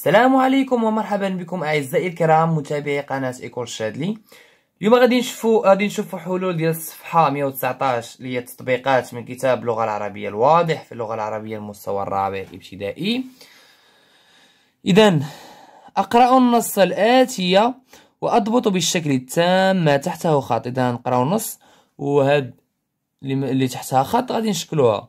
السلام عليكم ومرحبا بكم اعزائي الكرام متابعي قناه ايكول شادلي اليوم غادي نشوفوا غادي نشوفوا حلول ديال الصفحه 119 اللي هي تطبيقات من كتاب اللغه العربيه الواضح في اللغه العربيه المستوى الرابع الابتدائي اذا اقرا النص الاتيه واضبط بالشكل التام ما تحته خط اذا نقراو النص وهاد اللي تحتها خط غادي نشكلوها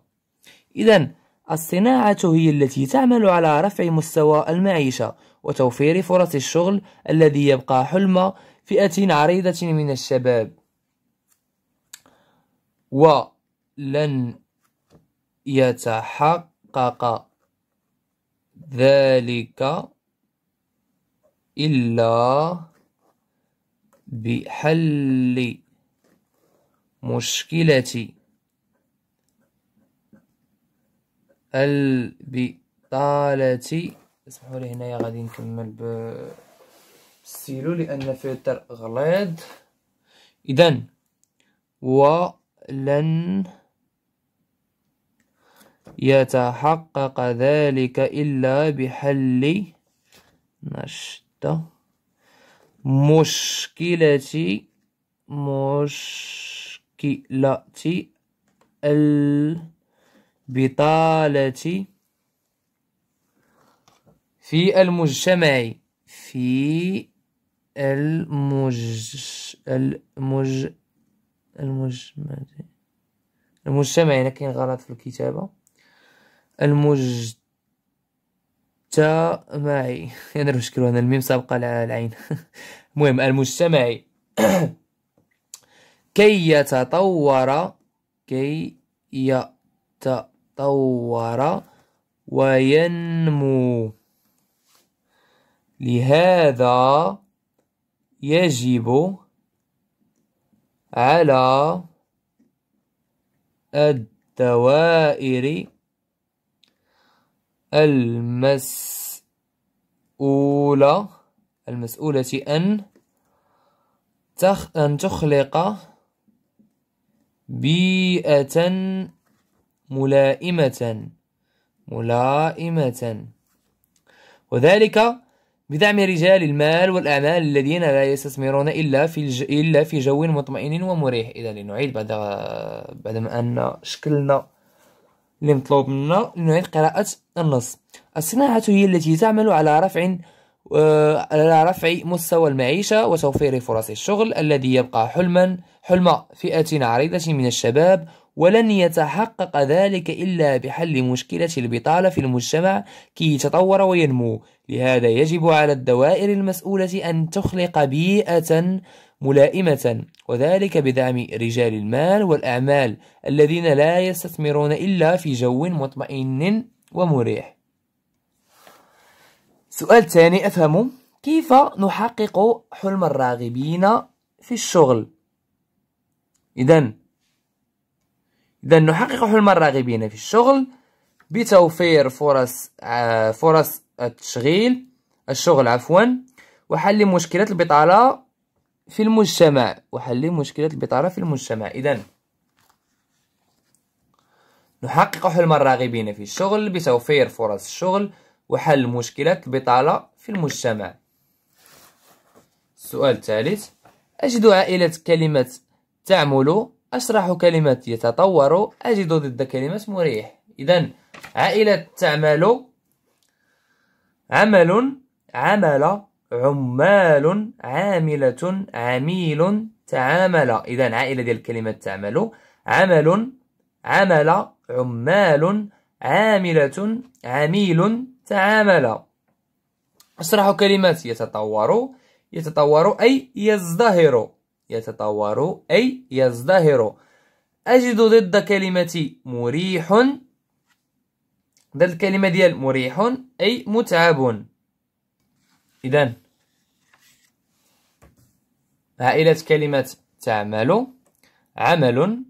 اذا الصناعة هي التي تعمل على رفع مستوى المعيشة وتوفير فرص الشغل الذي يبقى حلم فئة عريضة من الشباب ولن يتحقق ذلك إلا بحل مشكلة البطالة اسمحوا لي هنايا غادي نكمل بالسيلو لان فلتر غليظ اذا ولن يتحقق ذلك الا بحل نشطة مشكلة مشكلة ال بطالة في المجتمع في المج المج المجتمع المجتمع هنا كاين غلط في الكتابة المجتمعي أنا المشكل هنا الميم سابقة العين المهم المجتمعي كي يتطور كي يتطور يتطور وينمو لهذا يجب على الدوائر المسؤولة المسؤولة أن أن تخلق بيئة ملائمة ملائمة وذلك بدعم رجال المال والأعمال الذين لا يستثمرون إلا في الج... إلا في جو مطمئن ومريح إذا لنعيد بعد بعد ما أن شكلنا اللي مطلوب منا لنعيد قراءة النص الصناعة هي التي تعمل على رفع آه، على رفع مستوى المعيشة وتوفير فرص الشغل الذي يبقى حلما حلم فئة عريضة من الشباب ولن يتحقق ذلك إلا بحل مشكلة البطالة في المجتمع كي يتطور وينمو لهذا يجب على الدوائر المسؤولة أن تخلق بيئة ملائمة وذلك بدعم رجال المال والأعمال الذين لا يستثمرون إلا في جو مطمئن ومريح سؤال ثاني أفهم كيف نحقق حلم الراغبين في الشغل إذن إذا نحقق حلم الراغبين في الشغل بتوفير فرص آه، فرص التشغيل الشغل عفوا وحل مشكلة البطالة في المجتمع وحل مشكلة البطالة في المجتمع إذا نحقق حلم الراغبين في الشغل بتوفير فرص الشغل وحل مشكلة البطالة في المجتمع السؤال الثالث أجد عائلة كلمة تعمل أشرح كلمة يتطور أجد ضد كلمة مريح إذا عائلة تعمل عمل عمل عمال عاملة عميل تعامل إذا عائلة ديال الكلمة تعمل عمل عمل عمال عاملة عميل تعامل أشرح كلمة يتطور يتطور أي يزدهر يتطور أي يزدهر أجد ضد كلمة مريح ضد الكلمة ديال مريح أي متعب إذا عائلة كلمة تعمل عمل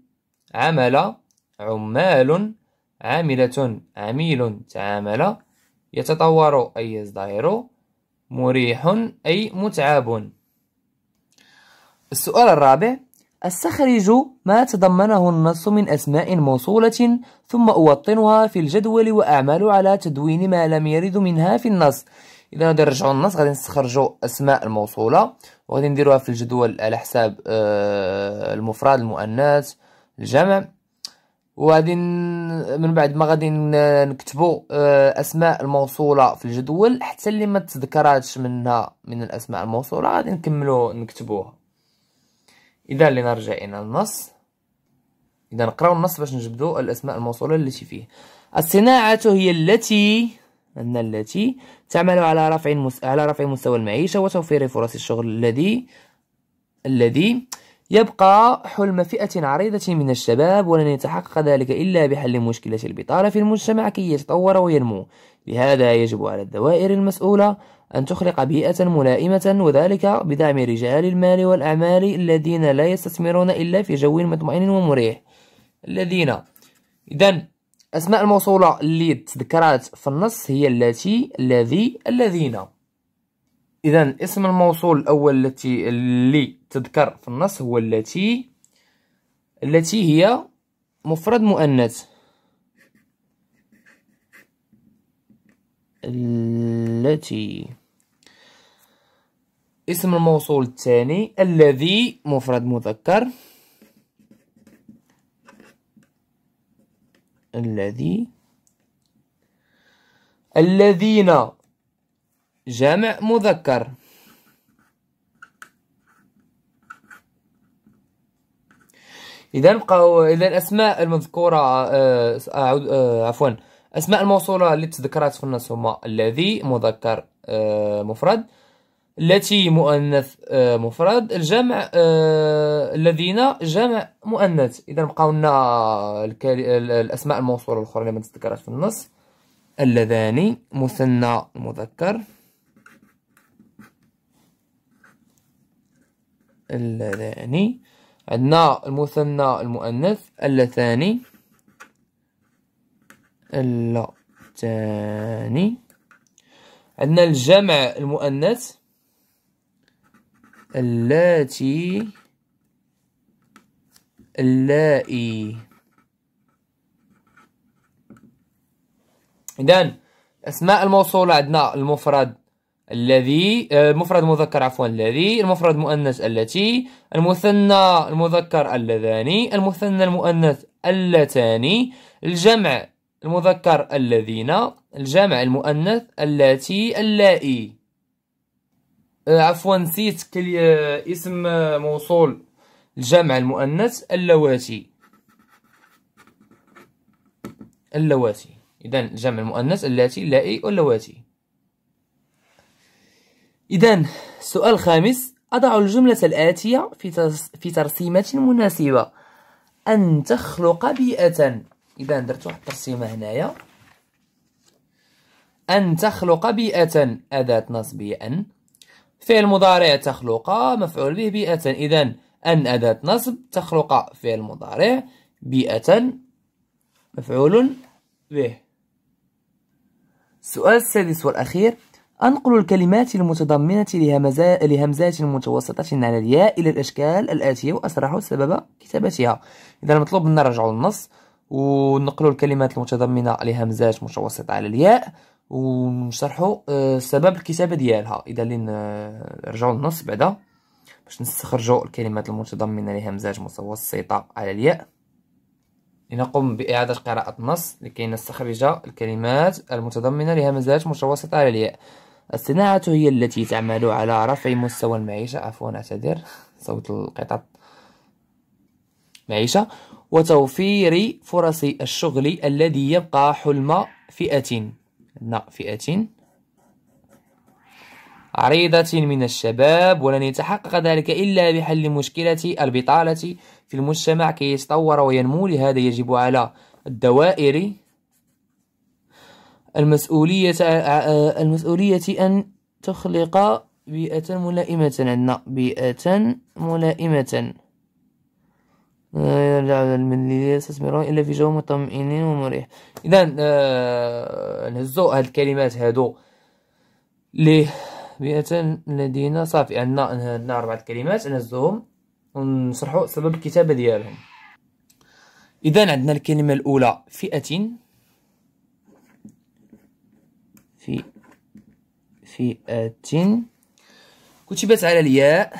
عمل عمال عاملة عميل تعامل يتطور أي يزدهر مريح أي متعب السؤال الرابع أستخرج ما تضمنه النص من أسماء موصولة ثم أوطنها في الجدول وأعمل على تدوين ما لم يرد منها في النص إذا غادي نرجعو النص غادي نستخرجو أسماء الموصولة وغادي نديروها في الجدول على حساب آه، المفرد المؤنث الجمع وغادي من بعد ما غادي نكتبو آه، اسماء الموصوله في الجدول حتى اللي ما تذكراتش منها من الاسماء الموصوله غادي نكملو نكتبوها اذا لنرجع الى النص اذا نقراو النص باش نجبدو الاسماء الموصوله التي فيه الصناعه هي التي ان التي تعمل على رفع مس... على رفع مستوى المعيشه وتوفير فرص الشغل الذي الذي يبقى حلم فئة عريضة من الشباب ولن يتحقق ذلك إلا بحل مشكلة البطالة في المجتمع كي يتطور وينمو لهذا يجب على الدوائر المسؤولة أن تخلق بيئة ملائمة وذلك بدعم رجال المال والأعمال الذين لا يستثمرون إلا في جو مطمئن ومريح الذين إذا أسماء الموصولة اللي تذكرت في النص هي التي الذي الذين اذا اسم الموصول الاول التي اللي تذكر في النص هو التي التي هي مفرد مؤنث التي اسم الموصول الثاني الذي مفرد مذكر الذي الذين جمع مذكر إذا بقاو إذا الأسماء المذكورة آه، آه، آه، عفوا أسماء الموصولة اللي تذكرات في النص هما الذي مذكر مفرد التي مؤنث مفرد الجمع الذين جمع مؤنث إذا بقاو لنا الأسماء الموصولة الأخرى اللي ما تذكرات في النص اللذان مثنى مذكر اللذان عندنا المثنى المؤنث اللتان اللتان عندنا الجمع المؤنث اللاتي اللائي إذن أسماء الموصولة عندنا المفرد الذي آه، المفرد مذكر عفوا الذي المفرد مؤنث التي المثنى المذكر اللذان المثنى المؤنث اللتان الجمع المذكر الذين الجمع المؤنث التي اللائي آه، عفوا نسيت آه، اسم موصول الجمع المؤنث اللواتي اللواتي اذا الجمع المؤنث اللاتي اللائي واللواتي إذا السؤال الخامس أضع الجملة الآتية في في ترسيمة مناسبة أن تخلق بيئة إذا درت واحد الترسيمة هنايا أن تخلق بيئة أداة نصب أن فعل مضارع تخلق مفعول به بيئة إذا أن أداة نصب تخلق فعل مضارع بيئة مفعول به السؤال السادس والأخير أنقل الكلمات المتضمنة لهمزات متوسطة على الياء إلى الأشكال الآتية وأسرح سبب كتابتها إذا المطلوب منا نرجع للنص ونقل الكلمات المتضمنة لهمزات متوسطة على الياء ونشرح آه، سبب الكتابة ديالها إذا اللي نرجعوا آه، للنص بعدا باش نستخرجوا الكلمات المتضمنة لهمزات متوسطة على الياء لنقوم بإعادة قراءة النص لكي نستخرج الكلمات المتضمنة لهمزات متوسطة على الياء الصناعة هي التي تعمل على رفع مستوى المعيشة عفوا أعتذر صوت القطط معيشة وتوفير فرص الشغل الذي يبقى حلم فئة عندنا فئة عريضة من الشباب ولن يتحقق ذلك إلا بحل مشكلة البطالة في المجتمع كي يتطور وينمو لهذا يجب على الدوائر المسؤولية آه، آه، المسؤولية أن تخلق بيئة ملائمة عندنا بيئة ملائمة آه، لا يرجع الملي يستثمر إلا في جو مطمئن ومريح إذا نهزو هاد الكلمات هادو لي بيئة لدينا صافي عندنا عندنا أربعة كلمات نهزوهم ونشرحو سبب الكتابة ديالهم إذا عندنا الكلمة الأولى فئة في فئة كتبت على الياء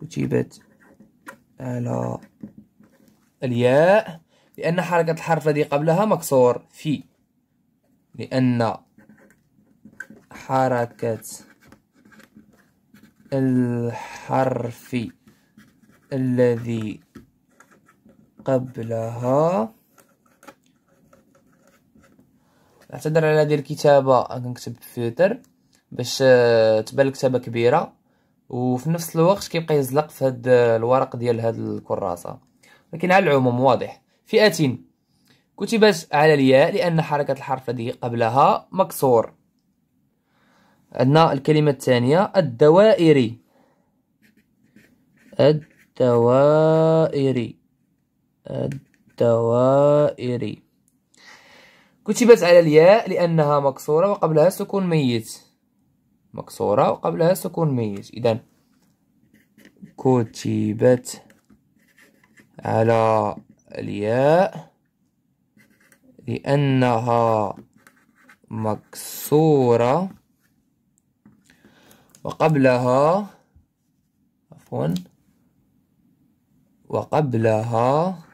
كتبت على الياء لأن حركة الحرف الذي قبلها مكسور في لأن حركة الحرف الذي قبلها نعتذر على هذه الكتابه كنكتب فيوتر باش آه، تبان الكتابه كبيره وفي نفس الوقت كيبقى يزلق في هاد آه، الورق ديال هاد الكراسه ولكن على العموم واضح فئة كتبت على الياء لان حركه الحرف الذي قبلها مكسور عندنا الكلمه الثانيه الدوائري الدوائري الدوائري كتبت على الياء لأنها مكسورة وقبلها سكون ميت مكسورة وقبلها سكون ميت إذا كتبت على الياء لأنها مكسورة وقبلها عفوا وقبلها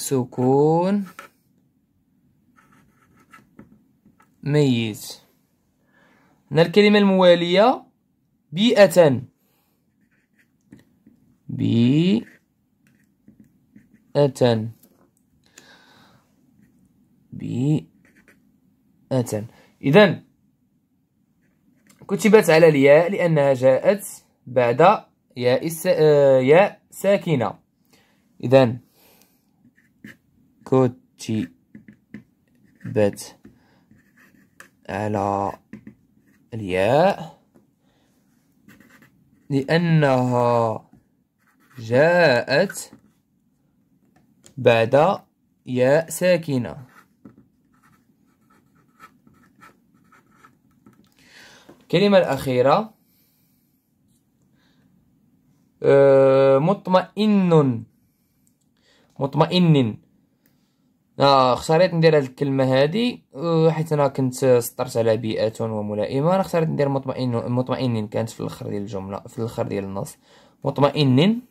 سكون ميت هنا الكلمة الموالية بيئة بيئة بيئة إذا كتبت على الياء لأنها جاءت بعد ياء آه، ياء ساكنة إذا كتبت على الياء لأنها جاءت بعد ياء ساكنة الكلمة الأخيرة آه، مطمئن مطمئن آه اختاريت ندير هاد الكلمه هادي حيت انا كنت سطرت على بيئه وملائمه انا اختاريت ندير مطمئن مطمئنين كانت في الاخر ديال الجمله في الاخر ديال النص مطمئنين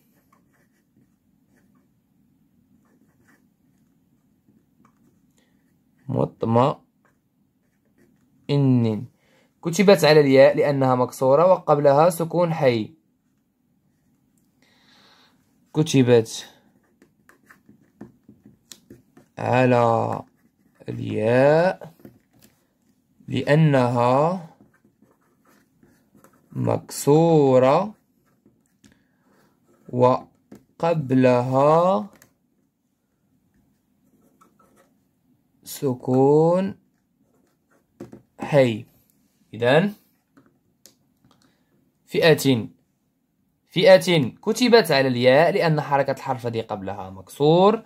مطمئنين كتبت على الياء لانها مكسوره وقبلها سكون حي كتبت على الياء لأنها مكسورة وقبلها سكون حي إذن فئة فئة كتبت على الياء لأن حركة الحرف دي قبلها مكسور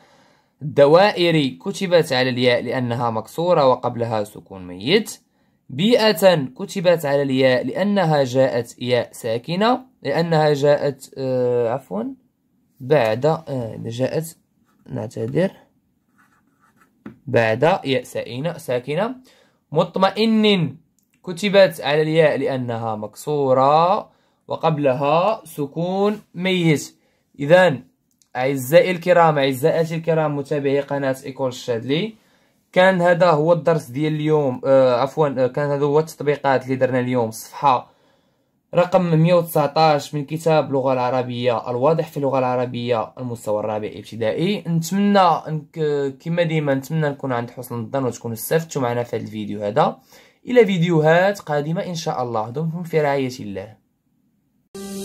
دوائري كتبت على الياء لأنها مكسورة وقبلها سكون ميت بيئة كتبت على الياء لأنها جاءت ياء ساكنة لأنها جاءت آه عفوا بعد آه جاءت نعتذر بعد ياء ساكنة ساكنة مطمئن كتبت على الياء لأنها مكسورة وقبلها سكون ميت إذا أعزائي الكرام اعزائي الكرام متابعي قناة إيكول الشادلي كان هذا هو الدرس ديال اليوم آه عفوا آه كان هذا هو التطبيقات اللي درنا اليوم صفحة رقم 119 من كتاب اللغة العربية الواضح في اللغة العربية المستوى الرابع ابتدائي نتمنى كما ديما نتمنى نكون عند حسن الظن وتكونوا استفدتوا معنا في هذا الفيديو هذا إلى فيديوهات قادمة إن شاء الله دمتم في رعاية الله